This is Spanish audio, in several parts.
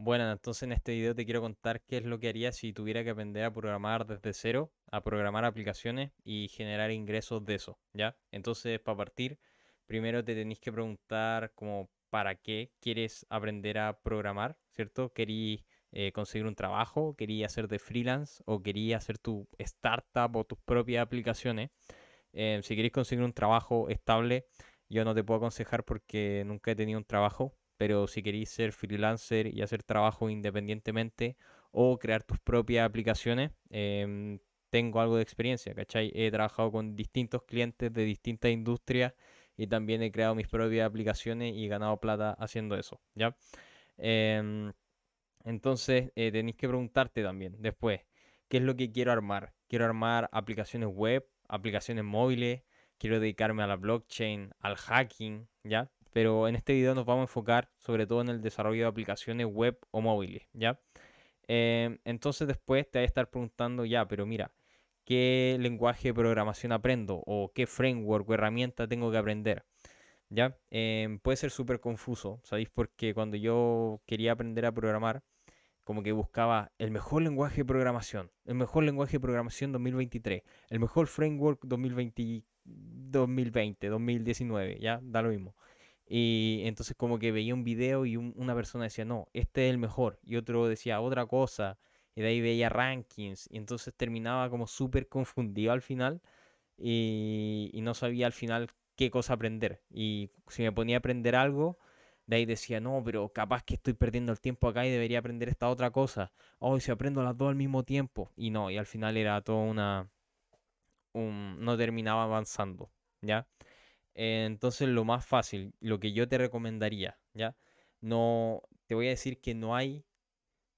Bueno, entonces en este video te quiero contar qué es lo que haría si tuviera que aprender a programar desde cero, a programar aplicaciones y generar ingresos de eso, ¿ya? Entonces, para partir, primero te tenéis que preguntar como para qué quieres aprender a programar, ¿cierto? ¿Queréis eh, conseguir un trabajo? quería hacer de freelance? ¿O querías hacer tu startup o tus propias aplicaciones? Eh, si queréis conseguir un trabajo estable, yo no te puedo aconsejar porque nunca he tenido un trabajo, pero si queréis ser freelancer y hacer trabajo independientemente o crear tus propias aplicaciones, em, tengo algo de experiencia, ¿cachai? He trabajado con distintos clientes de distintas industrias y también he creado mis propias aplicaciones y ganado plata haciendo eso, ¿ya? Em, entonces eh, tenéis que preguntarte también después, ¿qué es lo que quiero armar? Quiero armar aplicaciones web, aplicaciones móviles, quiero dedicarme a la blockchain, al hacking, ¿ya? pero en este video nos vamos a enfocar sobre todo en el desarrollo de aplicaciones web o móviles, ¿ya? Em, entonces después te vas a estar preguntando, ya, pero mira, ¿qué lenguaje de programación aprendo? ¿O qué framework o herramienta tengo que aprender? ¿Ya? Em, puede ser súper confuso, ¿sabéis? Porque cuando yo quería aprender a programar, como que buscaba el mejor lenguaje de programación, el mejor lenguaje de programación 2023, el mejor framework 2020, 2020 2019, ¿ya? Da lo mismo. Y entonces como que veía un video y una persona decía, no, este es el mejor. Y otro decía otra cosa. Y de ahí veía rankings. Y entonces terminaba como súper confundido al final. Y, no sabía al final qué cosa aprender. Y si me ponía a aprender algo, de ahí decía, no, pero capaz que estoy perdiendo el tiempo acá y debería aprender esta otra cosa. Hoy oh, si aprendo las dos al mismo tiempo. Y no, y al final era todo una... no terminaba avanzando. ¿Ya? entonces lo más fácil, lo que yo te recomendaría, ¿ya? No, te voy a decir que no hay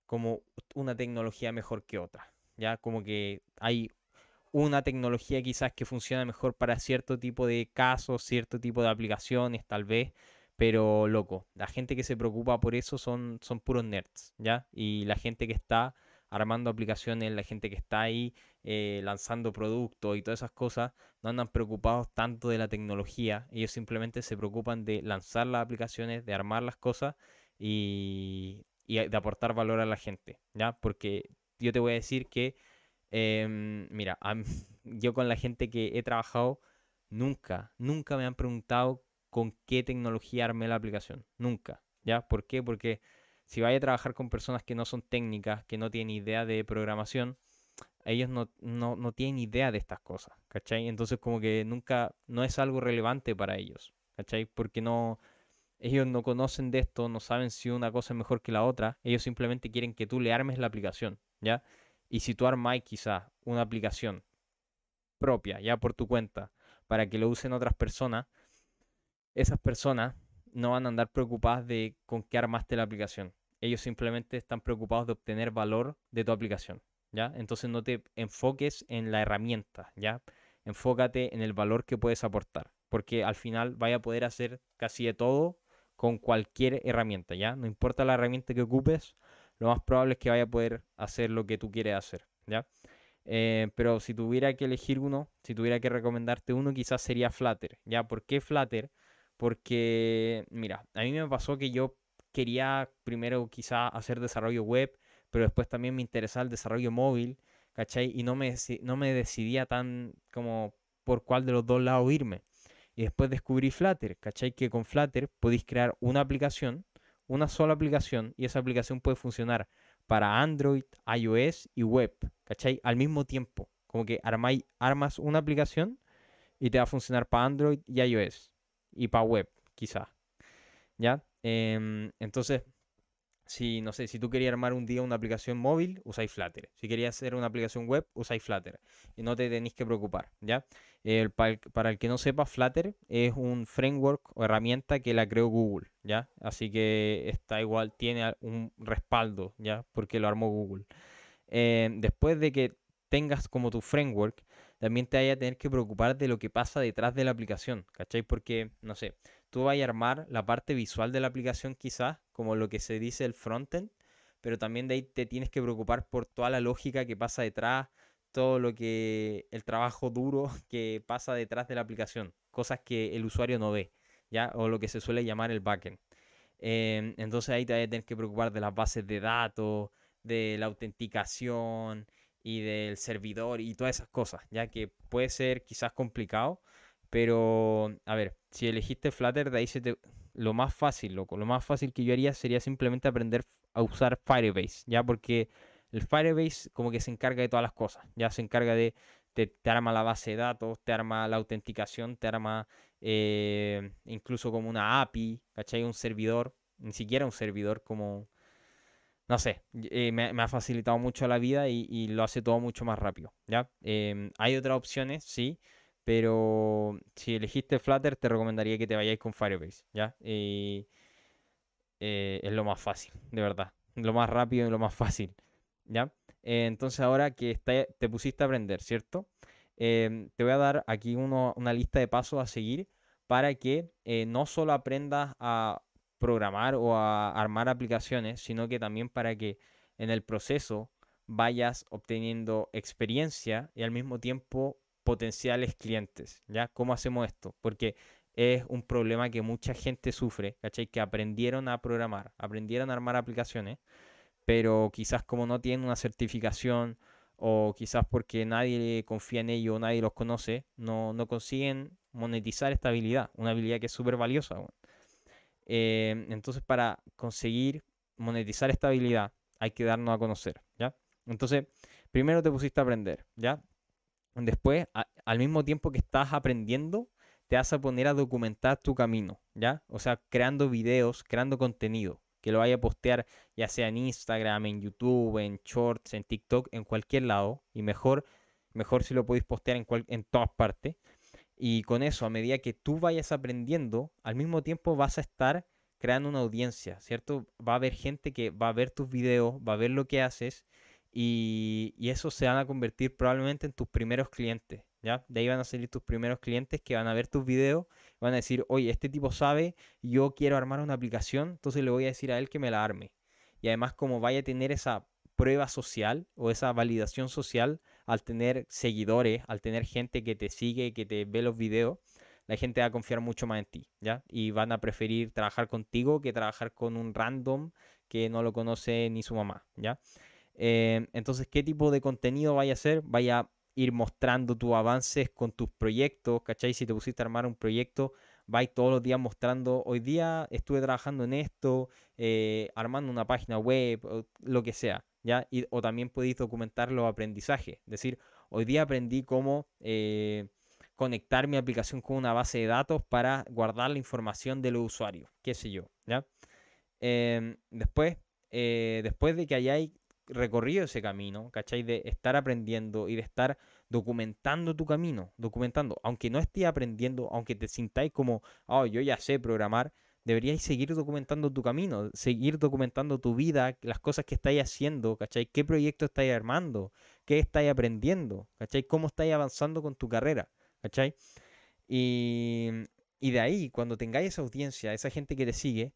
como una tecnología mejor que otra, ¿ya? Como que hay una tecnología quizás que funciona mejor para cierto tipo de casos, cierto tipo de aplicaciones, tal vez. Pero loco, la gente que se preocupa por eso son, son puros nerds, ¿ya? Y la gente que está armando aplicaciones, la gente que está ahí eh, lanzando productos y todas esas cosas, no andan preocupados tanto de la tecnología, ellos simplemente se preocupan de lanzar las aplicaciones, de armar las cosas y, eh, de aportar valor a la gente, ¿ya? Porque yo te voy a decir que, em, mira, yo con la gente que he trabajado, nunca, nunca me han preguntado con qué tecnología armé la aplicación, nunca, ¿ya? ¿Por qué? Porque si vaya a trabajar con personas que no son técnicas, que no tienen idea de programación, ellos no, no, no, tienen idea de estas cosas, ¿cachai? Entonces como que nunca, no es algo relevante para ellos, ¿cachai? Porque no, ellos no conocen de esto, no saben si una cosa es mejor que la otra, ellos simplemente quieren que tú le armes la aplicación, ¿ya? Y si tú armáis quizás una aplicación propia, ya por tu cuenta, para que lo usen otras personas, esas personas no van a andar preocupadas de con qué armaste la aplicación. Ellos simplemente están preocupados de obtener valor de tu aplicación. Entonces no te enfoques en la herramienta, ¿ya? Enfócate en el valor que puedes aportar, porque al final vaya a poder hacer casi de todo con cualquier herramienta, ¿ya? No importa la herramienta que ocupes, lo más probable es que vaya a poder hacer lo que tú quieres hacer, ¿ya? Eh, pero si tuviera que elegir uno, si tuviera que recomendarte uno, quizás sería Flutter, ¿ya? ¿Por qué Flutter? Porque, mira, a mí me pasó que yo quería primero quizás hacer desarrollo web, pero después también me interesaba el desarrollo móvil, ¿cachai? Y no me, no me decidía tan como por cuál de los dos lados irme. Y después descubrí Flutter, ¿cachai? Que con Flutter podéis crear una aplicación, una sola aplicación, y esa aplicación puede funcionar para Android, iOS y web, ¿cachai? Al mismo tiempo. Como que armas una aplicación y te va a funcionar para Android y iOS y para web, quizá. ¿Ya? Em, entonces, si, no sé, si tú querías armar un día una aplicación móvil, usáis Flutter. Si querías hacer una aplicación web, usáis Flutter. Y no te tenéis que preocupar, ¿ya? El, para, el, que no sepa, Flutter es un framework o herramienta que la creó Google, ¿ya? Así que está igual, tiene un respaldo, ¿ya? Porque lo armó Google. Eh, después de que tengas como tu framework, también te vaya a tener que preocupar de lo que pasa detrás de la aplicación, ¿cachai? Porque, no sé, tú vas a armar la parte visual de la aplicación quizás, como lo que se dice el frontend, pero también de ahí te tienes que preocupar por toda la lógica que pasa detrás, todo lo que el trabajo duro que pasa detrás de la aplicación, cosas que el usuario no ve, ya o lo que se suele llamar el backend. Em, entonces ahí te tienes tener que preocupar de las bases de datos, de la autenticación y del servidor y todas esas cosas, ya que puede ser quizás complicado, pero a ver, si elegiste Flutter, de ahí se te... Lo más fácil, loco. Lo más fácil que yo haría sería simplemente aprender a usar Firebase, ¿ya? Porque el Firebase como que se encarga de todas las cosas, ¿ya? Se encarga de... Te, arma la base de datos, te arma la autenticación, te arma eh, incluso como una API, ¿cachai? Un servidor, ni siquiera un servidor como... No sé, eh, me, ha facilitado mucho la vida y, lo hace todo mucho más rápido, ¿ya? Em, hay otras opciones, sí pero si elegiste Flutter, te recomendaría que te vayáis con Firebase, ¿ya? Y eh, es lo más fácil, de verdad. Lo más rápido y lo más fácil, ¿ya? Eh, entonces ahora que te pusiste a aprender, ¿cierto? Eh, te voy a dar aquí una lista de pasos a seguir para que no solo aprendas a programar o a armar aplicaciones, sino que también para que en el proceso vayas obteniendo experiencia y al mismo tiempo potenciales clientes, ¿ya? ¿Cómo hacemos esto? Porque es un problema que mucha gente sufre, ¿cachai? Que aprendieron a programar, aprendieron a armar aplicaciones, pero quizás como no tienen una certificación o quizás porque nadie confía en ellos, nadie los conoce, no, consiguen monetizar esta habilidad, una habilidad que es súper valiosa. Eh, entonces, para conseguir monetizar esta habilidad, hay que darnos a conocer, ¿ya? Entonces, primero te pusiste a aprender, ¿ya? después, al mismo tiempo que estás aprendiendo, te vas a poner a documentar tu camino, ¿ya? O sea, creando videos, creando contenido, que lo vaya a postear ya sea en Instagram, en YouTube, en Shorts, en TikTok, en cualquier lado, y mejor, mejor si lo podéis postear en, en todas partes. Y con eso, a medida que tú vayas aprendiendo, al mismo tiempo vas a estar creando una audiencia, ¿cierto? Va a haber gente que va a ver tus videos, va a ver lo que haces y, eso se van a convertir probablemente en tus primeros clientes. ¿Ya? De ahí van a salir tus primeros clientes que van a ver tus videos, van a decir, oye, este tipo sabe, yo quiero armar una aplicación, entonces le voy a decir a él que me la arme. Y además como vaya a tener esa prueba social o esa validación social al tener seguidores, al tener gente que te sigue, que te ve los videos, la gente va a confiar mucho más en ti, ¿ya? Y van a preferir trabajar contigo que trabajar con un random que no lo conoce ni su mamá, ¿ya? Em, entonces, ¿qué tipo de contenido vaya a hacer? Vaya a ir mostrando tus avances con tus proyectos, ¿cachai? Si te pusiste a armar un proyecto, vais todos los días mostrando, hoy día estuve trabajando en esto, eh, armando una página web, lo que sea, ¿ya? o también podéis documentar los aprendizajes, es decir, hoy día aprendí cómo... Eh, conectar mi aplicación con una base de datos para guardar la información de los usuarios, qué sé yo, ¿ya? Em, después, eh, después de que hayáis recorrido ese camino, ¿cachai? De estar aprendiendo y de estar documentando tu camino, documentando. Aunque no estés aprendiendo, aunque te sintáis como, oh, yo ya sé programar, deberías seguir documentando tu camino, seguir documentando tu vida, las cosas que estáis haciendo, ¿cachai? ¿Qué proyecto estáis armando? ¿Qué estáis aprendiendo? ¿Cachai? ¿Cómo estáis avanzando con tu carrera? ¿Cachai? Y, y de ahí, cuando tengáis esa audiencia, esa gente que te sigue,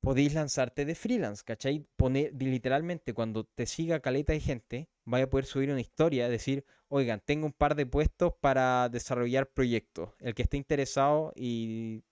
podéis lanzarte de freelance, ¿cachai? Poner, literalmente, cuando te siga caleta de gente, vaya a poder subir una historia, decir, oigan, tengo un par de puestos para desarrollar proyectos. El que esté interesado y,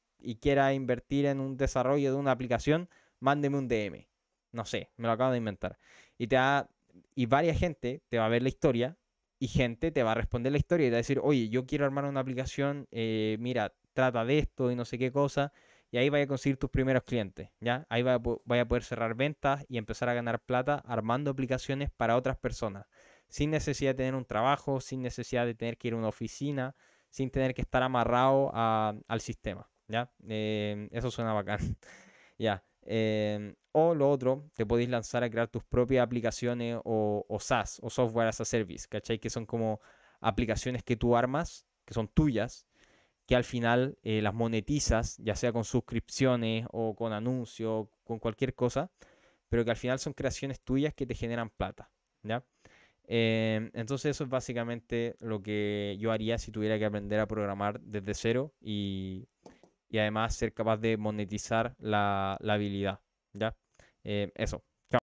quiera invertir en un desarrollo de una aplicación, mándeme un DM. No sé, me lo acabo de inventar. Y te va, y varias gente te va a ver la historia y gente te va a responder la historia y te va a decir, oye, yo quiero armar una aplicación, eh, mira, trata de esto y no sé qué cosa y ahí vaya a conseguir tus primeros clientes, ¿ya? Ahí vaya, a poder cerrar ventas y empezar a ganar plata armando aplicaciones para otras personas, sin necesidad de tener un trabajo, sin necesidad de tener que ir a una oficina, sin tener que estar amarrado a, al sistema, ¿ya? Em, eso suena bacán, ¿ya? Em, o lo otro, te podéis lanzar a crear tus propias aplicaciones o, o SaaS, o Software as a Service, ¿cachai? Que son como aplicaciones que tú armas, que son tuyas, que al final eh, las monetizas, ya sea con suscripciones o con anuncios, con cualquier cosa, pero que al final son creaciones tuyas que te generan plata, eh, entonces eso es básicamente lo que yo haría si tuviera que aprender a programar desde cero y, además ser capaz de monetizar la, habilidad, ¿ya? Eh, eso.